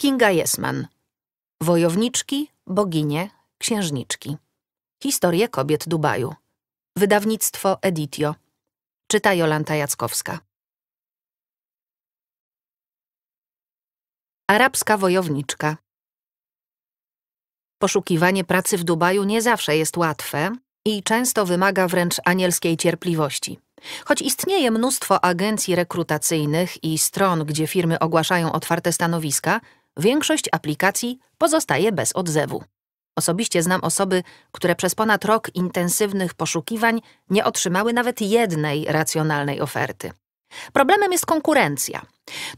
Kinga Jesman. Wojowniczki, boginie, księżniczki. Historie kobiet Dubaju. Wydawnictwo Editio. Czyta Jolanta Jackowska. Arabska wojowniczka. Poszukiwanie pracy w Dubaju nie zawsze jest łatwe i często wymaga wręcz anielskiej cierpliwości. Choć istnieje mnóstwo agencji rekrutacyjnych i stron, gdzie firmy ogłaszają otwarte stanowiska, większość aplikacji pozostaje bez odzewu. Osobiście znam osoby, które przez ponad rok intensywnych poszukiwań nie otrzymały nawet jednej racjonalnej oferty. Problemem jest konkurencja.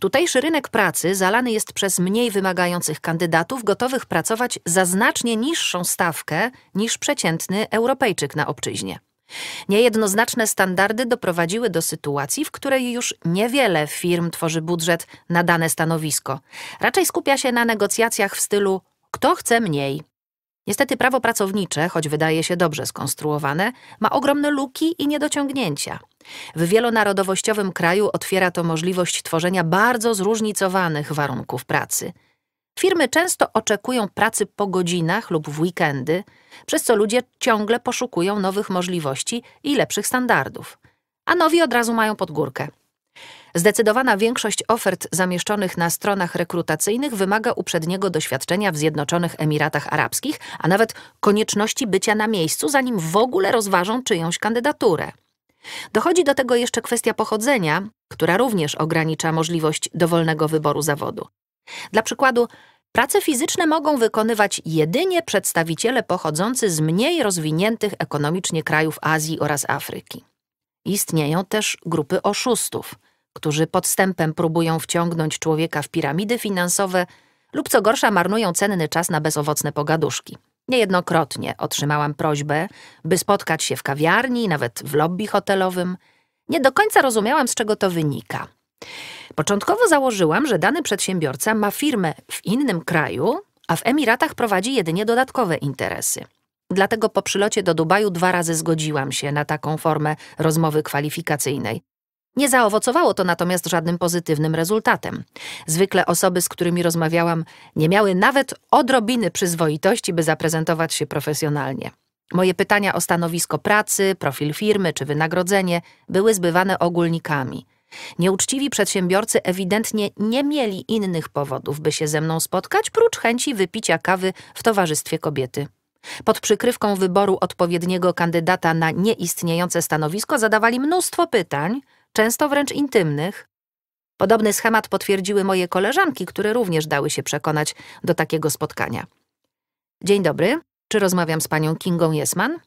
Tutejszy rynek pracy zalany jest przez mniej wymagających kandydatów gotowych pracować za znacznie niższą stawkę niż przeciętny Europejczyk na obczyźnie. Niejednoznaczne standardy doprowadziły do sytuacji, w której już niewiele firm tworzy budżet na dane stanowisko. Raczej skupia się na negocjacjach w stylu kto chce mniej. Niestety prawo pracownicze, choć wydaje się dobrze skonstruowane, ma ogromne luki i niedociągnięcia. W wielonarodowościowym kraju otwiera to możliwość tworzenia bardzo zróżnicowanych warunków pracy. Firmy często oczekują pracy po godzinach lub w weekendy, przez co ludzie ciągle poszukują nowych możliwości i lepszych standardów. A nowi od razu mają pod górkę. Zdecydowana większość ofert zamieszczonych na stronach rekrutacyjnych wymaga uprzedniego doświadczenia w Zjednoczonych Emiratach Arabskich, a nawet konieczności bycia na miejscu, zanim w ogóle rozważą czyjąś kandydaturę. Dochodzi do tego jeszcze kwestia pochodzenia, która również ogranicza możliwość dowolnego wyboru zawodu. Dla przykładu, prace fizyczne mogą wykonywać jedynie przedstawiciele pochodzący z mniej rozwiniętych ekonomicznie krajów Azji oraz Afryki. Istnieją też grupy oszustów, którzy podstępem próbują wciągnąć człowieka w piramidy finansowe lub co gorsza marnują cenny czas na bezowocne pogaduszki. Niejednokrotnie otrzymałam prośbę, by spotkać się w kawiarni, nawet w lobby hotelowym. Nie do końca rozumiałam, z czego to wynika. Początkowo założyłam, że dany przedsiębiorca ma firmę w innym kraju, a w Emiratach prowadzi jedynie dodatkowe interesy. Dlatego po przylocie do Dubaju dwa razy zgodziłam się na taką formę rozmowy kwalifikacyjnej. Nie zaowocowało to natomiast żadnym pozytywnym rezultatem. Zwykle osoby, z którymi rozmawiałam, nie miały nawet odrobiny przyzwoitości, by zaprezentować się profesjonalnie. Moje pytania o stanowisko pracy, profil firmy czy wynagrodzenie były zbywane ogólnikami – Nieuczciwi przedsiębiorcy ewidentnie nie mieli innych powodów, by się ze mną spotkać, prócz chęci wypicia kawy w towarzystwie kobiety. Pod przykrywką wyboru odpowiedniego kandydata na nieistniejące stanowisko zadawali mnóstwo pytań, często wręcz intymnych. Podobny schemat potwierdziły moje koleżanki, które również dały się przekonać do takiego spotkania. Dzień dobry, czy rozmawiam z panią Kingą Jesman?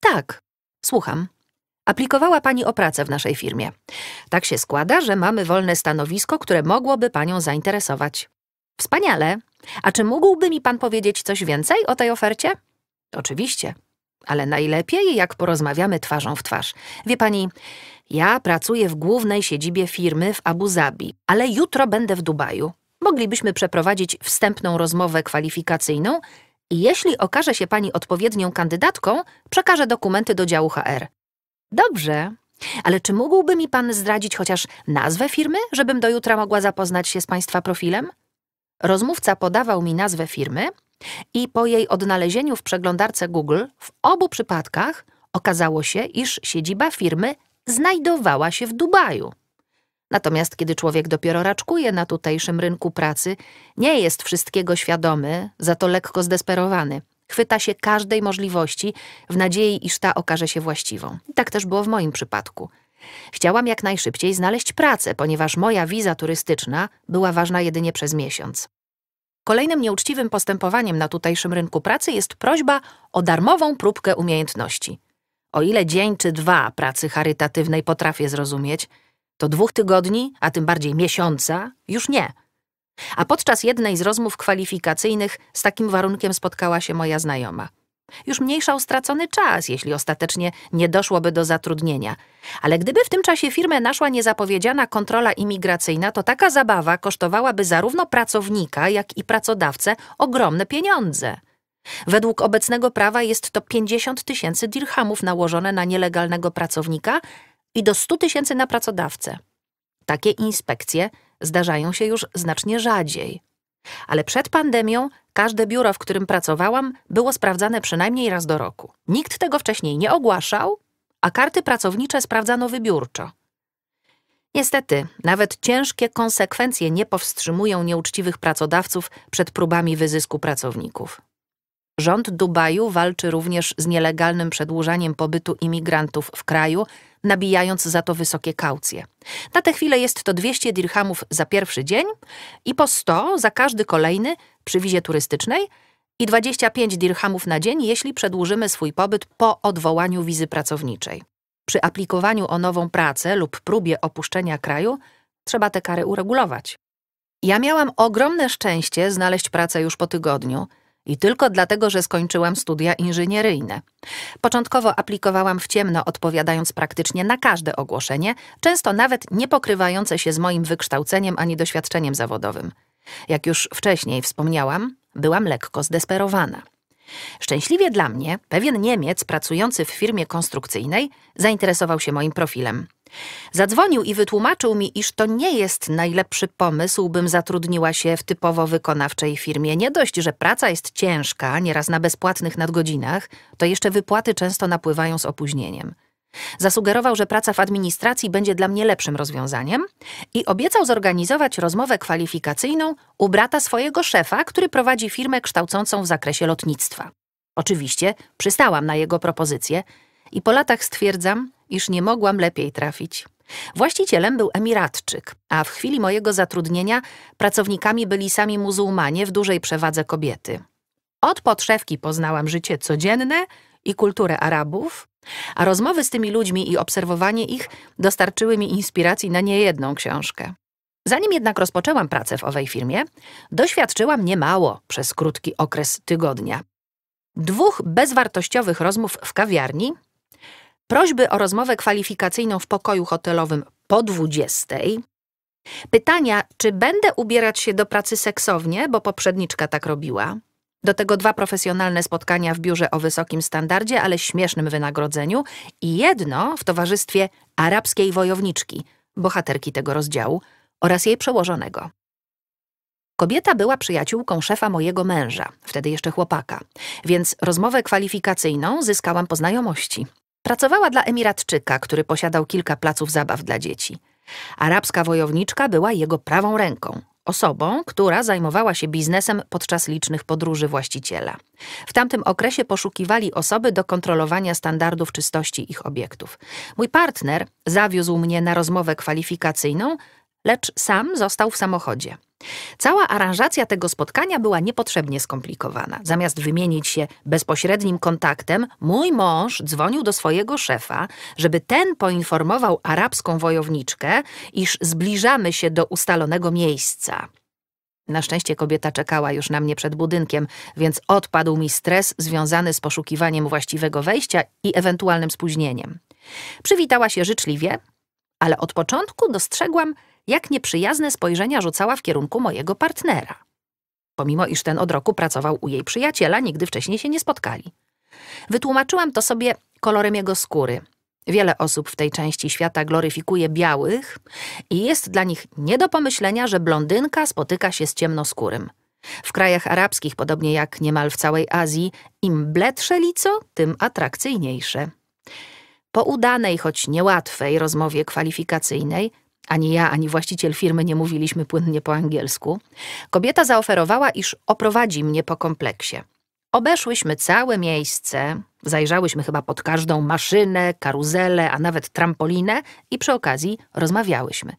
Tak, słucham. Aplikowała pani o pracę w naszej firmie. Tak się składa, że mamy wolne stanowisko, które mogłoby panią zainteresować. Wspaniale. A czy mógłby mi pan powiedzieć coś więcej o tej ofercie? Oczywiście. Ale najlepiej, jak porozmawiamy twarzą w twarz. Wie pani, ja pracuję w głównej siedzibie firmy w Abu Zabi, ale jutro będę w Dubaju. Moglibyśmy przeprowadzić wstępną rozmowę kwalifikacyjną i jeśli okaże się pani odpowiednią kandydatką, przekażę dokumenty do działu HR. Dobrze. Ale czy mógłby mi pan zdradzić chociaż nazwę firmy, żebym do jutra mogła zapoznać się z państwa profilem? Rozmówca podawał mi nazwę firmy i po jej odnalezieniu w przeglądarce Google w obu przypadkach okazało się, iż siedziba firmy znajdowała się w Dubaju. Natomiast kiedy człowiek dopiero raczkuje na tutejszym rynku pracy, nie jest wszystkiego świadomy, za to lekko zdesperowany – chwyta się każdej możliwości w nadziei, iż ta okaże się właściwą. tak też było w moim przypadku. Chciałam jak najszybciej znaleźć pracę, ponieważ moja wiza turystyczna była ważna jedynie przez miesiąc. Kolejnym nieuczciwym postępowaniem na tutejszym rynku pracy jest prośba o darmową próbkę umiejętności. O ile dzień czy dwa pracy charytatywnej potrafię zrozumieć, to dwóch tygodni, a tym bardziej miesiąca, już nie – a podczas jednej z rozmów kwalifikacyjnych z takim warunkiem spotkała się moja znajoma. Już mniejszał stracony czas, jeśli ostatecznie nie doszłoby do zatrudnienia. Ale gdyby w tym czasie firmę naszła niezapowiedziana kontrola imigracyjna, to taka zabawa kosztowałaby zarówno pracownika, jak i pracodawcę ogromne pieniądze. Według obecnego prawa jest to 50 tysięcy dirhamów nałożone na nielegalnego pracownika i do 100 tysięcy na pracodawcę. Takie inspekcje zdarzają się już znacznie rzadziej. Ale przed pandemią każde biuro, w którym pracowałam, było sprawdzane przynajmniej raz do roku. Nikt tego wcześniej nie ogłaszał, a karty pracownicze sprawdzano wybiórczo. Niestety, nawet ciężkie konsekwencje nie powstrzymują nieuczciwych pracodawców przed próbami wyzysku pracowników. Rząd Dubaju walczy również z nielegalnym przedłużaniem pobytu imigrantów w kraju nabijając za to wysokie kaucje. Na tę chwilę jest to 200 dirhamów za pierwszy dzień i po 100 za każdy kolejny przy wizie turystycznej i 25 dirhamów na dzień, jeśli przedłużymy swój pobyt po odwołaniu wizy pracowniczej. Przy aplikowaniu o nową pracę lub próbie opuszczenia kraju trzeba te kary uregulować. Ja miałam ogromne szczęście znaleźć pracę już po tygodniu – i tylko dlatego, że skończyłam studia inżynieryjne. Początkowo aplikowałam w ciemno, odpowiadając praktycznie na każde ogłoszenie, często nawet nie pokrywające się z moim wykształceniem ani doświadczeniem zawodowym. Jak już wcześniej wspomniałam, byłam lekko zdesperowana. Szczęśliwie dla mnie, pewien Niemiec pracujący w firmie konstrukcyjnej zainteresował się moim profilem. Zadzwonił i wytłumaczył mi, iż to nie jest najlepszy pomysł, bym zatrudniła się w typowo wykonawczej firmie. Nie dość, że praca jest ciężka, nieraz na bezpłatnych nadgodzinach, to jeszcze wypłaty często napływają z opóźnieniem. Zasugerował, że praca w administracji będzie dla mnie lepszym rozwiązaniem i obiecał zorganizować rozmowę kwalifikacyjną u brata swojego szefa, który prowadzi firmę kształcącą w zakresie lotnictwa. Oczywiście przystałam na jego propozycję i po latach stwierdzam, iż nie mogłam lepiej trafić. Właścicielem był Emiratczyk, a w chwili mojego zatrudnienia pracownikami byli sami muzułmanie w dużej przewadze kobiety. Od podszewki poznałam życie codzienne, i kulturę Arabów, a rozmowy z tymi ludźmi i obserwowanie ich dostarczyły mi inspiracji na niejedną książkę. Zanim jednak rozpoczęłam pracę w owej firmie, doświadczyłam niemało przez krótki okres tygodnia. Dwóch bezwartościowych rozmów w kawiarni, prośby o rozmowę kwalifikacyjną w pokoju hotelowym po 20, pytania, czy będę ubierać się do pracy seksownie, bo poprzedniczka tak robiła, do tego dwa profesjonalne spotkania w biurze o wysokim standardzie, ale śmiesznym wynagrodzeniu i jedno w towarzystwie arabskiej wojowniczki, bohaterki tego rozdziału oraz jej przełożonego. Kobieta była przyjaciółką szefa mojego męża, wtedy jeszcze chłopaka, więc rozmowę kwalifikacyjną zyskałam po znajomości. Pracowała dla Emiratczyka, który posiadał kilka placów zabaw dla dzieci. Arabska wojowniczka była jego prawą ręką, osobą, która zajmowała się biznesem podczas licznych podróży właściciela. W tamtym okresie poszukiwali osoby do kontrolowania standardów czystości ich obiektów. Mój partner zawiózł mnie na rozmowę kwalifikacyjną, lecz sam został w samochodzie. Cała aranżacja tego spotkania była niepotrzebnie skomplikowana. Zamiast wymienić się bezpośrednim kontaktem, mój mąż dzwonił do swojego szefa, żeby ten poinformował arabską wojowniczkę, iż zbliżamy się do ustalonego miejsca. Na szczęście kobieta czekała już na mnie przed budynkiem, więc odpadł mi stres związany z poszukiwaniem właściwego wejścia i ewentualnym spóźnieniem. Przywitała się życzliwie, ale od początku dostrzegłam, jak nieprzyjazne spojrzenia rzucała w kierunku mojego partnera. Pomimo iż ten od roku pracował u jej przyjaciela, nigdy wcześniej się nie spotkali. Wytłumaczyłam to sobie kolorem jego skóry. Wiele osób w tej części świata gloryfikuje białych i jest dla nich nie do pomyślenia, że blondynka spotyka się z ciemnoskórym. W krajach arabskich, podobnie jak niemal w całej Azji, im bledsze lico, tym atrakcyjniejsze. Po udanej, choć niełatwej rozmowie kwalifikacyjnej, ani ja, ani właściciel firmy nie mówiliśmy płynnie po angielsku. Kobieta zaoferowała, iż oprowadzi mnie po kompleksie. Obeszłyśmy całe miejsce, zajrzałyśmy chyba pod każdą maszynę, karuzelę, a nawet trampolinę i przy okazji rozmawiałyśmy.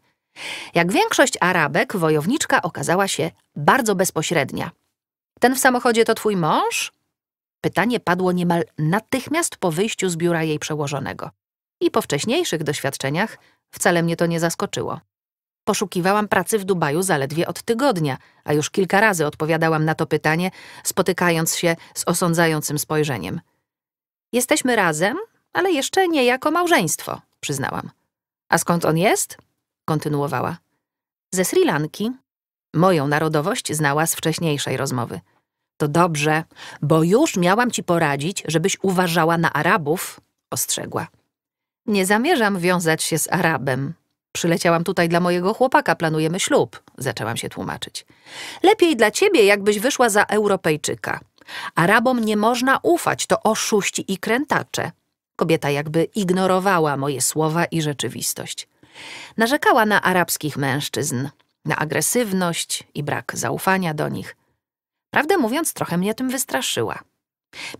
Jak większość Arabek, wojowniczka okazała się bardzo bezpośrednia. Ten w samochodzie to twój mąż? Pytanie padło niemal natychmiast po wyjściu z biura jej przełożonego. I po wcześniejszych doświadczeniach Wcale mnie to nie zaskoczyło. Poszukiwałam pracy w Dubaju zaledwie od tygodnia, a już kilka razy odpowiadałam na to pytanie, spotykając się z osądzającym spojrzeniem. Jesteśmy razem, ale jeszcze nie jako małżeństwo, przyznałam. A skąd on jest? kontynuowała. Ze Sri Lanki. Moją narodowość znała z wcześniejszej rozmowy. To dobrze, bo już miałam ci poradzić, żebyś uważała na Arabów, ostrzegła. Nie zamierzam wiązać się z Arabem. Przyleciałam tutaj dla mojego chłopaka, planujemy ślub, zaczęłam się tłumaczyć. Lepiej dla ciebie, jakbyś wyszła za Europejczyka. Arabom nie można ufać, to oszuści i krętacze. Kobieta jakby ignorowała moje słowa i rzeczywistość. Narzekała na arabskich mężczyzn, na agresywność i brak zaufania do nich. Prawdę mówiąc, trochę mnie tym wystraszyła.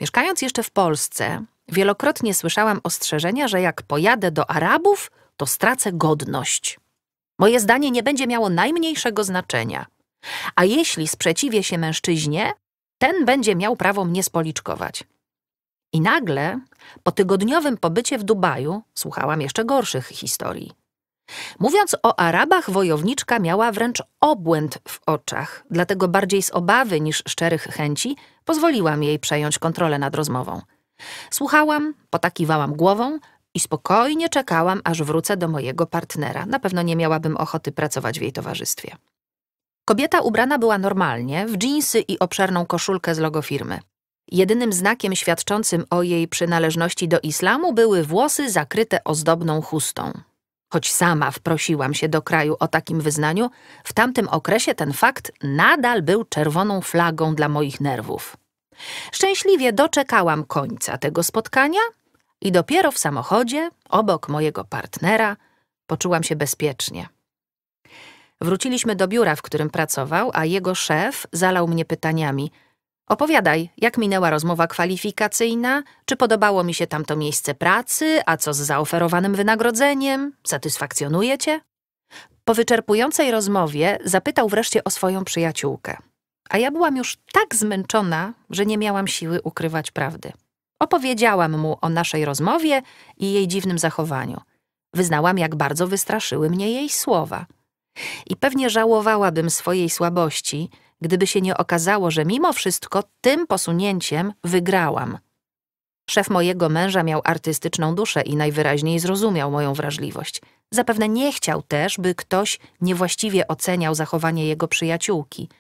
Mieszkając jeszcze w Polsce, Wielokrotnie słyszałam ostrzeżenia, że jak pojadę do Arabów, to stracę godność. Moje zdanie nie będzie miało najmniejszego znaczenia. A jeśli sprzeciwię się mężczyźnie, ten będzie miał prawo mnie spoliczkować. I nagle, po tygodniowym pobycie w Dubaju, słuchałam jeszcze gorszych historii. Mówiąc o Arabach, wojowniczka miała wręcz obłęd w oczach, dlatego bardziej z obawy niż szczerych chęci pozwoliłam jej przejąć kontrolę nad rozmową. Słuchałam, potakiwałam głową i spokojnie czekałam, aż wrócę do mojego partnera. Na pewno nie miałabym ochoty pracować w jej towarzystwie. Kobieta ubrana była normalnie, w dżinsy i obszerną koszulkę z logo firmy. Jedynym znakiem świadczącym o jej przynależności do islamu były włosy zakryte ozdobną chustą. Choć sama wprosiłam się do kraju o takim wyznaniu, w tamtym okresie ten fakt nadal był czerwoną flagą dla moich nerwów. Szczęśliwie doczekałam końca tego spotkania i dopiero w samochodzie, obok mojego partnera, poczułam się bezpiecznie. Wróciliśmy do biura, w którym pracował, a jego szef zalał mnie pytaniami. Opowiadaj, jak minęła rozmowa kwalifikacyjna, czy podobało mi się tamto miejsce pracy, a co z zaoferowanym wynagrodzeniem, satysfakcjonuje cię? Po wyczerpującej rozmowie zapytał wreszcie o swoją przyjaciółkę. A ja byłam już tak zmęczona, że nie miałam siły ukrywać prawdy. Opowiedziałam mu o naszej rozmowie i jej dziwnym zachowaniu. Wyznałam, jak bardzo wystraszyły mnie jej słowa. I pewnie żałowałabym swojej słabości, gdyby się nie okazało, że mimo wszystko tym posunięciem wygrałam. Szef mojego męża miał artystyczną duszę i najwyraźniej zrozumiał moją wrażliwość. Zapewne nie chciał też, by ktoś niewłaściwie oceniał zachowanie jego przyjaciółki –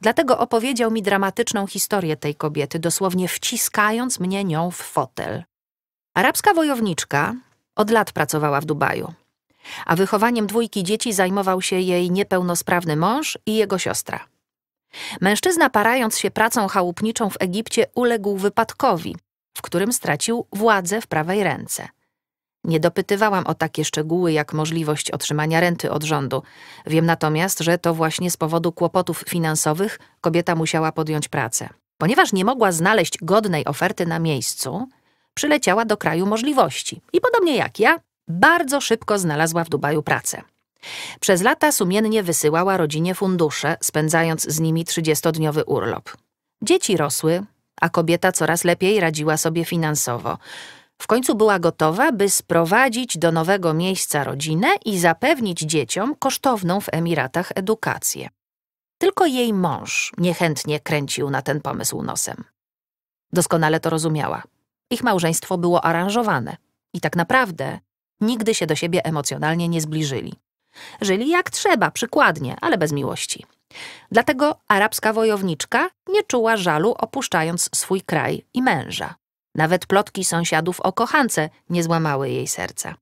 Dlatego opowiedział mi dramatyczną historię tej kobiety, dosłownie wciskając mnie nią w fotel. Arabska wojowniczka od lat pracowała w Dubaju, a wychowaniem dwójki dzieci zajmował się jej niepełnosprawny mąż i jego siostra. Mężczyzna, parając się pracą chałupniczą w Egipcie, uległ wypadkowi, w którym stracił władzę w prawej ręce – nie dopytywałam o takie szczegóły jak możliwość otrzymania renty od rządu. Wiem natomiast, że to właśnie z powodu kłopotów finansowych kobieta musiała podjąć pracę. Ponieważ nie mogła znaleźć godnej oferty na miejscu, przyleciała do kraju możliwości i podobnie jak ja, bardzo szybko znalazła w Dubaju pracę. Przez lata sumiennie wysyłała rodzinie fundusze, spędzając z nimi 30-dniowy urlop. Dzieci rosły, a kobieta coraz lepiej radziła sobie finansowo. W końcu była gotowa, by sprowadzić do nowego miejsca rodzinę i zapewnić dzieciom kosztowną w Emiratach edukację. Tylko jej mąż niechętnie kręcił na ten pomysł nosem. Doskonale to rozumiała. Ich małżeństwo było aranżowane i tak naprawdę nigdy się do siebie emocjonalnie nie zbliżyli. Żyli jak trzeba, przykładnie, ale bez miłości. Dlatego arabska wojowniczka nie czuła żalu opuszczając swój kraj i męża. Nawet plotki sąsiadów o kochance nie złamały jej serca.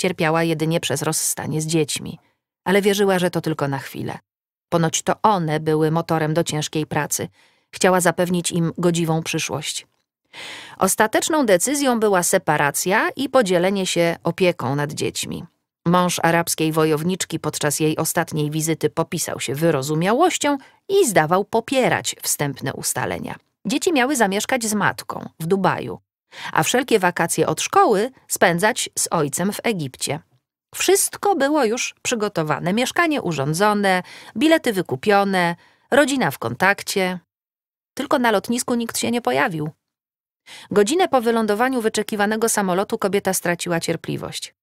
Cierpiała jedynie przez rozstanie z dziećmi, ale wierzyła, że to tylko na chwilę. Ponoć to one były motorem do ciężkiej pracy. Chciała zapewnić im godziwą przyszłość. Ostateczną decyzją była separacja i podzielenie się opieką nad dziećmi. Mąż arabskiej wojowniczki podczas jej ostatniej wizyty popisał się wyrozumiałością i zdawał popierać wstępne ustalenia. Dzieci miały zamieszkać z matką w Dubaju, a wszelkie wakacje od szkoły spędzać z ojcem w Egipcie. Wszystko było już przygotowane, mieszkanie urządzone, bilety wykupione, rodzina w kontakcie. Tylko na lotnisku nikt się nie pojawił. Godzinę po wylądowaniu wyczekiwanego samolotu kobieta straciła cierpliwość.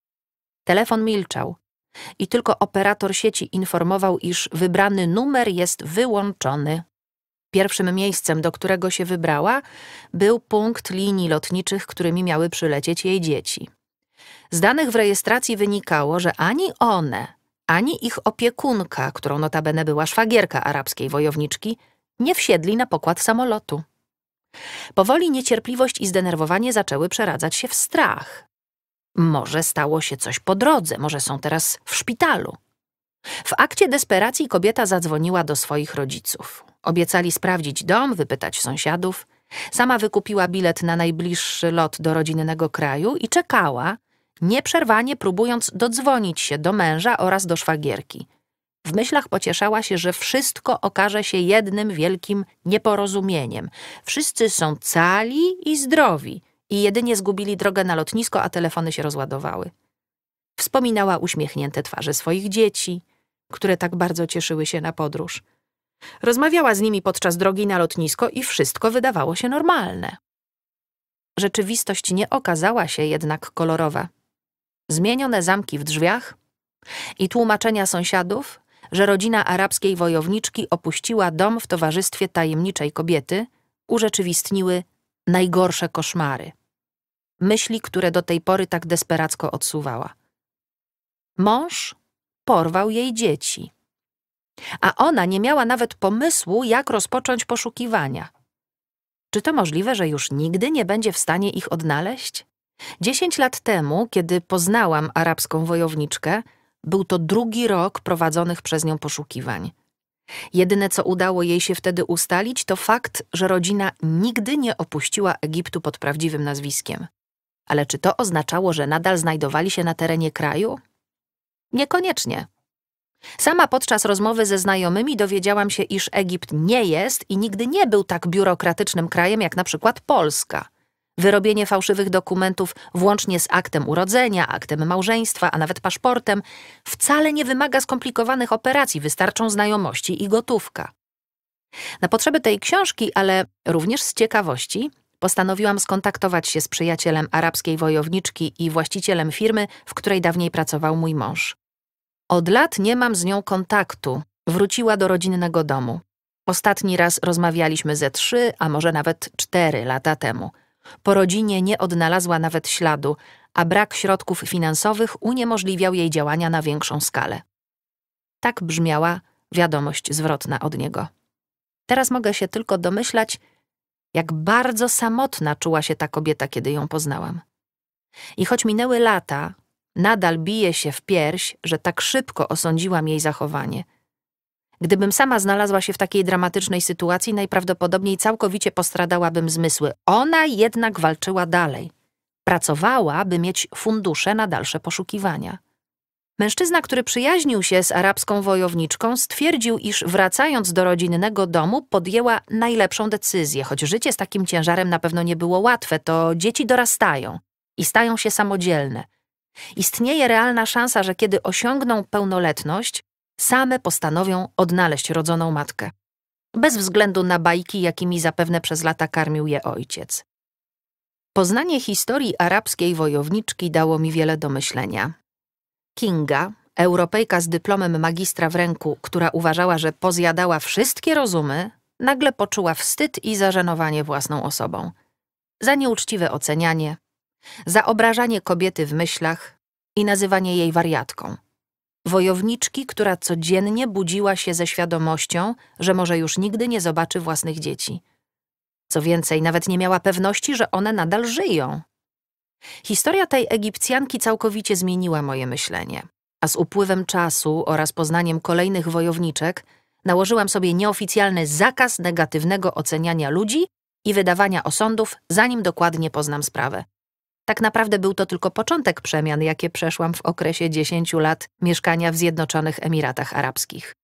Telefon milczał i tylko operator sieci informował, iż wybrany numer jest wyłączony. Pierwszym miejscem, do którego się wybrała, był punkt linii lotniczych, którymi miały przylecieć jej dzieci. Z danych w rejestracji wynikało, że ani one, ani ich opiekunka, którą notabene była szwagierka arabskiej wojowniczki, nie wsiedli na pokład samolotu. Powoli niecierpliwość i zdenerwowanie zaczęły przeradzać się w strach. Może stało się coś po drodze, może są teraz w szpitalu. W akcie desperacji kobieta zadzwoniła do swoich rodziców. Obiecali sprawdzić dom, wypytać sąsiadów. Sama wykupiła bilet na najbliższy lot do rodzinnego kraju i czekała, nieprzerwanie próbując dodzwonić się do męża oraz do szwagierki. W myślach pocieszała się, że wszystko okaże się jednym wielkim nieporozumieniem. Wszyscy są cali i zdrowi i jedynie zgubili drogę na lotnisko, a telefony się rozładowały. Wspominała uśmiechnięte twarze swoich dzieci, które tak bardzo cieszyły się na podróż. Rozmawiała z nimi podczas drogi na lotnisko i wszystko wydawało się normalne. Rzeczywistość nie okazała się jednak kolorowa. Zmienione zamki w drzwiach i tłumaczenia sąsiadów, że rodzina arabskiej wojowniczki opuściła dom w towarzystwie tajemniczej kobiety, urzeczywistniły najgorsze koszmary. Myśli, które do tej pory tak desperacko odsuwała. Mąż porwał jej dzieci. A ona nie miała nawet pomysłu, jak rozpocząć poszukiwania. Czy to możliwe, że już nigdy nie będzie w stanie ich odnaleźć? Dziesięć lat temu, kiedy poznałam arabską wojowniczkę, był to drugi rok prowadzonych przez nią poszukiwań. Jedyne, co udało jej się wtedy ustalić, to fakt, że rodzina nigdy nie opuściła Egiptu pod prawdziwym nazwiskiem. Ale czy to oznaczało, że nadal znajdowali się na terenie kraju? Niekoniecznie. Sama podczas rozmowy ze znajomymi dowiedziałam się, iż Egipt nie jest i nigdy nie był tak biurokratycznym krajem jak na przykład Polska. Wyrobienie fałszywych dokumentów, włącznie z aktem urodzenia, aktem małżeństwa, a nawet paszportem, wcale nie wymaga skomplikowanych operacji, wystarczą znajomości i gotówka. Na potrzeby tej książki, ale również z ciekawości, postanowiłam skontaktować się z przyjacielem arabskiej wojowniczki i właścicielem firmy, w której dawniej pracował mój mąż. Od lat nie mam z nią kontaktu. Wróciła do rodzinnego domu. Ostatni raz rozmawialiśmy ze trzy, a może nawet cztery lata temu. Po rodzinie nie odnalazła nawet śladu, a brak środków finansowych uniemożliwiał jej działania na większą skalę. Tak brzmiała wiadomość zwrotna od niego. Teraz mogę się tylko domyślać, jak bardzo samotna czuła się ta kobieta, kiedy ją poznałam. I choć minęły lata, Nadal bije się w pierś, że tak szybko osądziłam jej zachowanie. Gdybym sama znalazła się w takiej dramatycznej sytuacji, najprawdopodobniej całkowicie postradałabym zmysły. Ona jednak walczyła dalej. Pracowała, by mieć fundusze na dalsze poszukiwania. Mężczyzna, który przyjaźnił się z arabską wojowniczką, stwierdził, iż wracając do rodzinnego domu, podjęła najlepszą decyzję. Choć życie z takim ciężarem na pewno nie było łatwe, to dzieci dorastają i stają się samodzielne. Istnieje realna szansa, że kiedy osiągną pełnoletność, same postanowią odnaleźć rodzoną matkę, bez względu na bajki, jakimi zapewne przez lata karmił je ojciec. Poznanie historii arabskiej wojowniczki dało mi wiele do myślenia. Kinga, Europejka z dyplomem magistra w ręku, która uważała, że pozjadała wszystkie rozumy, nagle poczuła wstyd i zażenowanie własną osobą. Za nieuczciwe ocenianie, za obrażanie kobiety w myślach i nazywanie jej wariatką. Wojowniczki, która codziennie budziła się ze świadomością, że może już nigdy nie zobaczy własnych dzieci. Co więcej, nawet nie miała pewności, że one nadal żyją. Historia tej Egipcjanki całkowicie zmieniła moje myślenie, a z upływem czasu oraz poznaniem kolejnych wojowniczek nałożyłam sobie nieoficjalny zakaz negatywnego oceniania ludzi i wydawania osądów, zanim dokładnie poznam sprawę. Tak naprawdę był to tylko początek przemian, jakie przeszłam w okresie 10 lat mieszkania w Zjednoczonych Emiratach Arabskich.